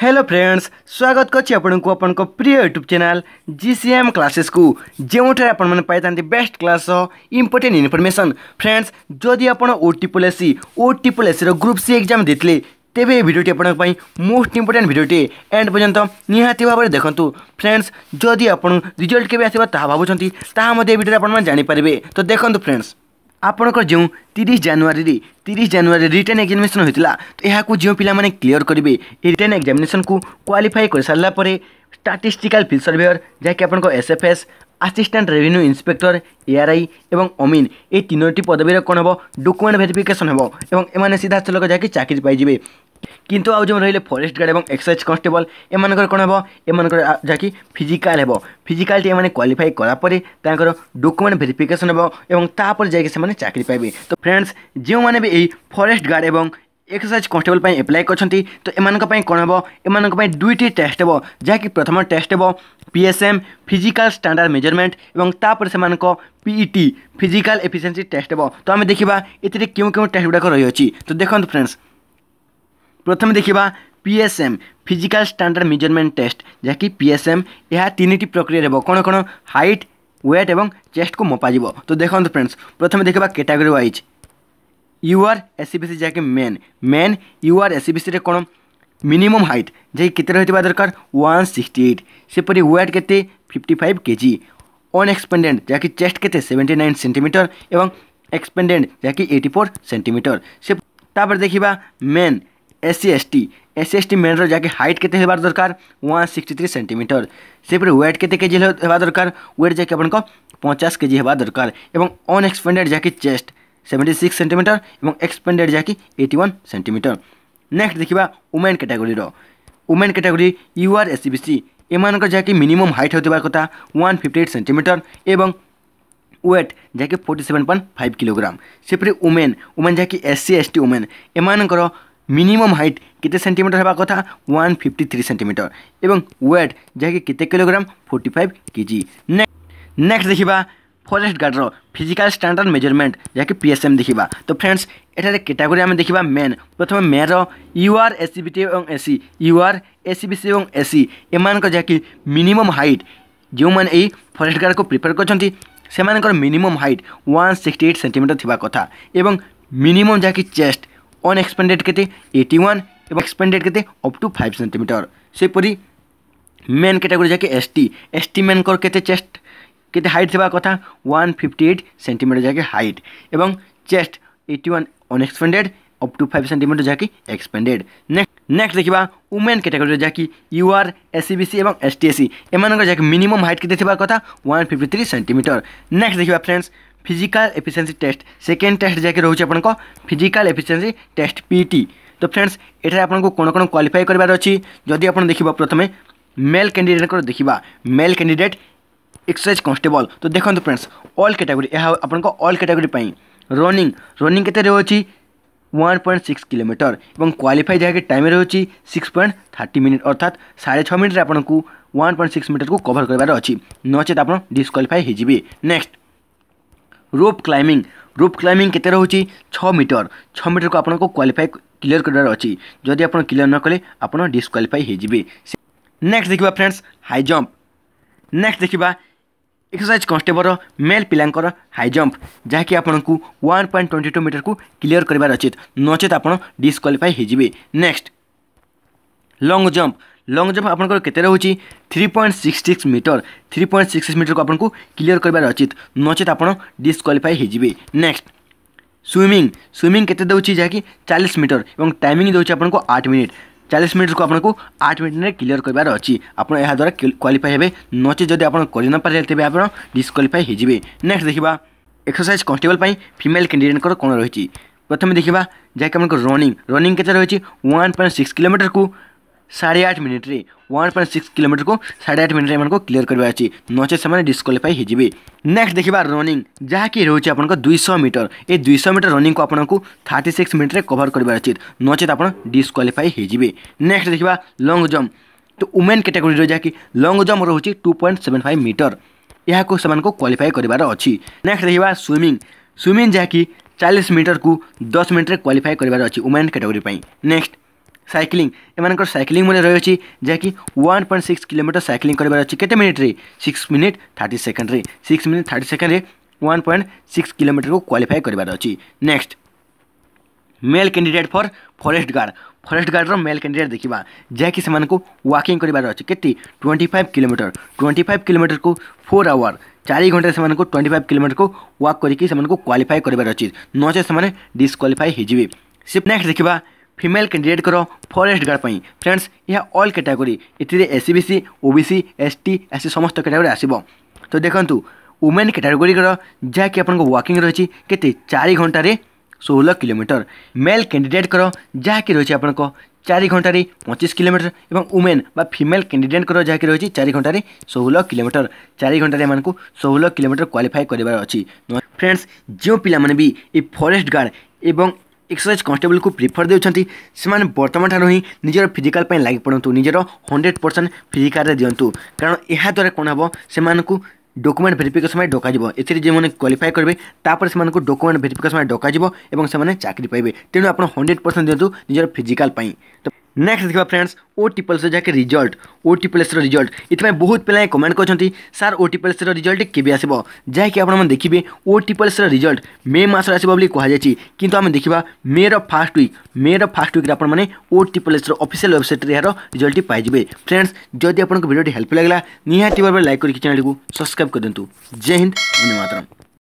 hello friends स्वागत करছি ଆପଣଙ୍କୁ ଆପଣଙ୍କ ପ୍ରିୟ YouTube channel G C M କ୍ଲାସେସ୍କୁ ଯେଉଁଠାରେ ଆପଣମାନେ ପାଇଥାନ୍ତି ବେଷ୍ଟ କ୍ଲାସ୍ ସହ ଇମ୍ପୋର୍ଟାଣ୍ଟ ଇନଫର୍ମେସନ୍ ଫ୍ରେଣ୍ଡସ୍ ଯଦି ଆପଣ O triple S C O triple ଏସ୍ସିର ଗ୍ରୁପ୍ ସି ଏକ୍ଜାମ୍ ଦେଇଥିଲେ ତେବେ ଏ ଭିଡ଼ିଓଟି ଆପଣଙ୍କ ପାଇଁ ମୋଷ୍ଟ ଇମ୍ପୋର୍ଟାଣ୍ଟ ଭିଡ଼ିଓଟିଏ ଏଣ୍ଡ ପର୍ଯ୍ୟନ୍ତ ନିହାତି ଭାବରେ ଦେଖନ୍ତୁ ଫ୍ରେଣ୍ଡସ୍ ଯଦି ଆପଣ ରିଜଲ୍ଟ କେବେ ଆସିବ ତାହା ଭାବୁଛନ୍ତି ତାହା ମଧ୍ୟ ଏ ଭିଡ଼ିଓରେ ଆପଣମାନେ ଜାଣିପାରିବେ ତ ଦେଖନ୍ତୁ ଫ୍ରେଣ୍ଡସ୍ ଆପଣଙ୍କର ଯେଉଁ ତିରିଶ ଜାନୁଆରୀରେ ତିରିଶ ଜାନୁଆରୀ ରିଟର୍ନ ଏକ୍ଜାମିନେସନ୍ ହୋଇଥିଲା ତ ଏହାକୁ ଯେଉଁ ପିଲାମାନେ କ୍ଲିଅର କରିବେ ଏ ରିଟର୍ନ ଏକ୍ଜାମିନେସନ୍କୁ କ୍ୱାଲିଫାଏ କରିସାରିଲା ପରେ ଷ୍ଟାଟିଷ୍ଟିକାଲ୍ ଫିଲ୍ଡ ସର୍ଭେୟର ଯାହାକି ଆପଣଙ୍କ S F S assistant revenue inspector ARI ଏବଂ ଅମିନ୍ ଏହି ତିନୋଟି ପଦବୀର କ'ଣ ହେବ ଡକୁମେଣ୍ଟ ଭେରିଫିକେସନ୍ ହେବ ଏବଂ ଏମାନେ ସିଧାସଳଖ ଯାହାକି ଚାକିରି ପାଇଯିବେ কিন্তু আউ যে রহলে ফরেস্ট গার্ড এবং এক্সাইজ কনস্টেবল এমানকর কোণ হব এমানকর যাকি ফিজিক্যাল হব ফিজিক্যালটি এমানে কোয়ালিফাই কলাপরে তাঁকর ডকুমেন্ট ভেরিফিকেসন হব এবং তাপরে যাই সে চাকরি পাইবে তো ফ্রেন্ডস যে এই ফরেস্ট গার্ড এবং एक्सरसाइज कन्स्टेबल एप्लाय गर्छ त एमा कौन हे एमा दुईटी टेस्ट हे जहाँकि प्रथम टेस्ट हे पिएसएम फिजिकल स्टांडार्ड मेजरमेंट एवं तापर से पीईटी फिजिकल एफिशिएंसी टेस्ट हे तो आम देखा ये क्यों क्यों टेस्ट गुड़ाक रही तो देखो फ्रेंड्स ପ୍ରଥମେ ଦେଖିବା PSM physical standard measurement test ଯାହାକି ପିଏସ୍ଏମ୍ ଏହା ତିନିଟି ପ୍ରକ୍ରିୟାରେ ହେବ କ'ଣ କ'ଣ ହାଇଟ୍ ୱେଟ୍ ଏବଂ ଚେଷ୍ଟକୁ ମପାଯିବ ତ ଦେଖନ୍ତୁ ଫ୍ରେଣ୍ଡସ୍ ପ୍ରଥମେ ଦେଖିବା category wise U R S C B C ଯାହାକି men men U R S C B ସିରେ କ'ଣ ମିନିମମ୍ ହାଇଟ୍ ଯାହାକି କେତେ ରହିଥିବା ଦରକାର ୱାନ୍ ସିକ୍ସଟି ଏଇଟ୍ ସେପରି ୱେଟ୍ କେତେ ଫିଫ୍ଟି ଫାଇଭ୍ କେଜି अनएक्सपेंडेड जहाँकि चेस्ट के सेवेन्टी नाइन सेन्टीमिटर एवं एक्सपेंडेड जहाँकि एटी फोर सेन्टीमिटर से तापर देखा men S C S T S C S T मेनर जाके हाइट के हेबार दरकार वन सिक्सटी थ्री सेंटीमीटर से व्वेट के जी हेबा दरकार व्वेट जाके आपको पचास के जी हेबा दरकार अनएक्सपेडेड जाके चेस्ट सेवेन्टी सिक्स सेन्टीमिटर और एक्सपेडेड जाके एट्टी वन सेंटीमीटर नेक्स्ट देखा women category women category U R S C B C minimum height होता one fifty eight one fifty weight centimetre forty seven point five kilogram सेपरी women women সেপরে S C S T women एमकर minimum height କେତେ centimetre ହେବା କଥା one fifty three centimetre ଏବଂ weight ଯାହାକି କେତେ kilogram forty five KG next ଦେଖିବା ଫରେଷ୍ଟ ଗାର୍ଡ଼ର ଫିଜିକାଲ ଷ୍ଟାଣ୍ଡାର୍ଡ଼ ମେଜରମେଣ୍ଟ ଯାହାକି ପି ଏସ୍ ଏମ୍ ଦେଖିବା ତ ଫ୍ରେଣ୍ଡସ୍ ଏଠାରେ କାଟାଗୋରୀ ଆମେ ଦେଖିବା ମେନ୍ ପ୍ରଥମେ ମେର U R S C B T ଏବଂ S C U R S C B C ଏବଂ ଏସ୍ ସି ଏମାନଙ୍କ ଯାହାକି ମିନିମମ୍ ହାଇଟ୍ ଯେଉଁମାନେ ଏଇ ଫରେଷ୍ଟ ଗାର୍ଡ଼କୁ ପ୍ରିଫେୟାର କରିଛନ୍ତି ସେମାନଙ୍କର minimum height one sixty eight centimetre ଥିବା କଥା ଏବଂ ମିନିମମ୍ ଯାହାକି ଚେଷ୍ଟ অন এক্সপেন্ডেড কেতে এইটি ওয়ান এবং এক্সপেন্ডেড কেতে অপ টু ফাইভ সেটিমিটর সেপরি মেন ক্যাটাগোরি যাকে এসটি এসটি মেনকর কেতে চেস্ট কেতে হাইট থাকা কথা ওয়ান ফিফটি এইট সেটিমিটর যাকে হাইট এবং chest eighty one on expanded up to five centimetre যাকে এক্সপেন্ডেড নেক্সট नेक्स्ट देखा वुमेन कैटेगोरी जहाँकि यूआर एस सी बीसी और S T S C M जाकि मिनिमम हाइट के कथा one fifty three centimetre next देखा friends physical efficiency test second test जाके रोचे आपंक फिजिकल एफिशिएंसी टेस्ट पीटी तो फ्रेंड्स एठार आपको कौन कौन क्वालिफाई करार अच्छी जदि आप देख प्रथम मेल कैंडिडेट देखा मेल कैंडिडेट एक्सरसाइज कन्स्टेबल तो देखो फ्रेंड्स अल्ल कैटागोरी आपंक कैटागोरी रनिंग रनिंग के वन पॉइंट सिक्स किलोमीटर और क्वालिफाई जहाँकि टाइम रोचे सिक्स पॉइंट थर्टी मिनिट अर्थात साढ़े छः मिनिट्रे आपको वन पॉइंट सिक्स मीटर को कभर करार अच्छी नचे आप डिस्क्वालिफाई होजि next rope climbing rope climbing କେତେ ରହୁଛି ଛଅ ମିଟର ଛଅ ମିଟରକୁ ଆପଣଙ୍କୁ କ୍ୱାଲିଫାଏ କ୍ଲିୟର କରିବାର ଅଛି ଯଦି ଆପଣ କ୍ଲିୟର ନ କଲେ ଆପଣ ଡିସ୍କ୍ୱାଲିଫାଏ ହେଇଯିବେ ନେକ୍ସଟ ଦେଖିବା ଫ୍ରେଣ୍ଡସ୍ ହାଇ ଜମ୍ପ ନେକ୍ସଟ ଦେଖିବା ଏକ୍ସରସାଇଜ୍ କନଷ୍ଟେବଲ୍ର ମେଲ୍ ପିଲାଙ୍କର ହାଇ ଜମ୍ପ ଯାହାକି ଆପଣଙ୍କୁ ୱାନ୍ ପଏଣ୍ଟ ଟ୍ୱେଣ୍ଟି ଟୁ ମିଟରକୁ କ୍ଲିୟର କରିବାର ଅଛି ନଚେତ୍ ଆପଣ ଡିସ୍କ୍ୱାଲିଫାଏ ହେଇଯିବେ next long jump long jump আপনার কেতে রয়েছে three point six six metre three point six six মিটরক আপনার ক্লিয়ার করবার অচিত নচেত আপনার ডিসকোয়ালিফাই হয়ে যাবে নেক্সট সুইমিং সুইমিং কেতে দেছি যা কি চালিশ মিটর এবং টাইমিং দেছি আপনার আট মিনিট চালিশ মিনিটকু আপনার আট মিনিটে ক্লিয়ার করবার অছি আপনার এদারা কোয়ালিফাই হবে নচে যদি আপনার করে নপারে তবে আপনার ডিসকোয়ালিফাই হয়ে যাবে নেক্সট দেখা এক্সরসাইজ কনস্টেবল ফিমেল ক্যান্ডিডেটর কোণ রয়েছে প্রথমে দেখা যা কি আপনার রনিং রনিং কেতে রয়েছে ওয়ান পয়েন্ট সিক্স কিলোমিটর কু साढ़े आठ मिनिट्रे वन पॉइंट सिक्स किलोमीटर को साढ़े आठ मिनिट्रे को क्लीयर करवा अच्छी नचे से डिस्क्वाफाई होजि नेक्स्ट देखा रनिंग जहाँकि रोचे आप दुईश मीटर ए दुईश मीटर रनिंग को आपको थर्टी सिक्स मिनिट्रे कभर करवा उचित नचे आप डिस्क्वाफाई होजि नेक्स्ट देखा लंग जम्प तो वुमेन कैटेगोरी जहाँकि लंग जम्प रोचे two point seven five metre यहाँ को क्वाफाई करार अच्छी नेक्स्ट देखा स्विमिंग स्विमिंग जहाँकि चालीस मीटर को दस मिनिट्रे क्वाफाई करार अच्छी वुमेन कैटेगोरी नेक्स्ट सैक्लींग एम सैक्लींग रही जहाँकि one point six kilometre cycling करते मिनिट्रे सिक्स मिनिट थी सेकेंड रे सिक्स मिनिट थर्टी सेकेंड रे वन पॉइंट सिक्स किलोमीटर को क्वाफाई करार अच्छे नेक्स्ट मेल कैंडिडेट फर फरेस्ट गार्ड फरेस्ट गार्डर मेल कैंडिडेट देखा जहाँकि वाकिंग करार अच्छे के twenty five kilometre twenty five kilometre को फोर आवर चार घंटे से ट्वेंटी फाइव किलोमीटर को वाक करके क्वाफाई करार अच्छे नचे से डिस्क्वाफाई होक्स्ट देखा फिमेल कैंडिडेट करो फरेस्ट गार्ड फ्रेंड्स यह अल कैटागोरी एथि S C C O BC C S T S C समस्त कैटागोरी आसब तो देखु वुमेन कैटागोरीर जहाँकि आपको वाकिंग रही के चारि घंटार षोह किलोमीटर मेल कैंडिडेटर जहाँकि रही आपको चारि घंटार पचिश किलोमीटर एवं वुमेन बा फिमेल कैंडिडेटर जहाँकि रही चारि घंटार षोह किलोमीटर चारि घंटार एम षोह किलोमीटर क्वालिफाए करार फ्रेंड्स जो पिला भी ये फरेस्ट गार्ड एवं ଏକ୍ସରସାଇଜ୍ କନଷ୍ଟେବଲ୍କୁ ପ୍ରିଫର ଦେଉଛନ୍ତି ସେମାନେ ବର୍ତ୍ତମାନଠାରୁ ହିଁ ନିଜର ଫିଜିକାଲ୍ ପାଇଁ ଲାଗି ପଡ଼ନ୍ତୁ ନିଜର ହଣ୍ଡ୍ରେଡ଼ ପରସେଣ୍ଟ ଫିଜିକାଲ୍ରେ ଦିଅନ୍ତୁ କାରଣ ଏହାଦ୍ୱାରା କ'ଣ ହେବ ସେମାନଙ୍କୁ ଡକୁମେଣ୍ଟ ଭେରିଫିକେସନ୍ ପାଇଁ ଡକାଯିବ ଏଥିରେ ଯେଉଁମାନେ କ୍ୱାଲିଫାଏ କରିବେ ତାପରେ ସେମାନଙ୍କୁ ଡକୁମେଣ୍ଟ ଭେରିଫିକେସନ୍ ପାଇଁ ଡକାଯିବ ଏବଂ ସେମାନେ ଚାକିରି ପାଇବେ ତେଣୁ ଆପଣ ହଣ୍ଡ୍ରେଡ଼ ପରସେଣ୍ଟ ଦିଅନ୍ତୁ ନିଜର ଫିଜିକାଲ୍ ପାଇଁ ତ नेक्स्ट देखा फ्रेंड्स ओ ट्रिपल एस ଯାହାକି ରିଜଲ୍ଟ ଓ ଟ୍ରିପଲ୍ ଏସ୍ର ରିଜଲ୍ଟ ଏଥିପାଇଁ ବହୁତ ପିଲା କମେଣ୍ଟ କରିଛନ୍ତି ସାର୍ ଓ ଟ୍ରିପଲ୍ ଏସ୍ର ରିଜଲ୍ଟ କେବେ ଆସିବ ଯାହାକି ଆପଣମାନେ ଦେଖିବେ ଓ ଟ୍ରିପଲ୍ ଏସ୍ର ରିଜଲ୍ଟ ମେ ମାସରେ ଆସିବ ବୋଲି କୁହାଯାଇଛି କିନ୍ତୁ ଆମେ ଦେଖିବା ମେର ଫାର୍ଷ୍ଟ ୱିକ୍ ମେର ଫାର୍ଷ୍ଟ ୱିକ୍ରେ ଆପଣମାନେ ଓ ଟ୍ରିପଲ୍ ଏସ୍ର ଅଫିସିଆଲ୍ ୱେବସାଇଟ୍ରେ ଏହାର ରିଜଲ୍ଟଟି ପାଇଯିବେ ଫ୍ରେଣ୍ଡସ୍ ଯଦି ଆପଣଙ୍କ ଭିଡ଼ିଓଟି ହେଲ୍ପଫୁଲ୍ ଲାଗିଲା ନିହାତି ଭାବରେ ଲାଇକ୍ କରିକି ଚ୍ୟାନେଲ୍କୁ ସବସ୍କ୍ରାଇବ୍ କରିଦିଅନ୍ତୁ ଜୟ ହିନ୍ଦ ଧନ୍ୟବାଦ